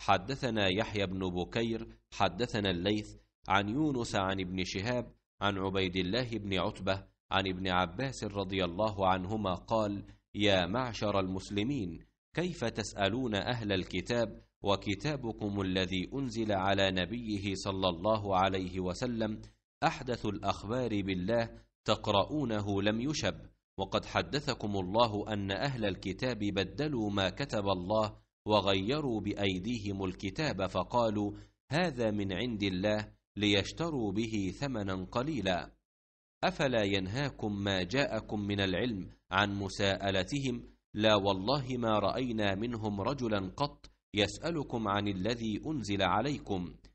حدثنا يحيى بن بكير حدثنا الليث عن يونس عن ابن شهاب عن عبيد الله بن عتبه عن ابن عباس رضي الله عنهما قال يا معشر المسلمين كيف تسالون اهل الكتاب وكتابكم الذي انزل على نبيه صلى الله عليه وسلم احدث الاخبار بالله تقرؤونه لم يشب وقد حدثكم الله ان اهل الكتاب بدلوا ما كتب الله وغيروا بايديهم الكتاب فقالوا هذا من عند الله ليشتروا به ثمنا قليلا افلا ينهاكم ما جاءكم من العلم عن مساءلتهم لا والله ما راينا منهم رجلا قط يسالكم عن الذي انزل عليكم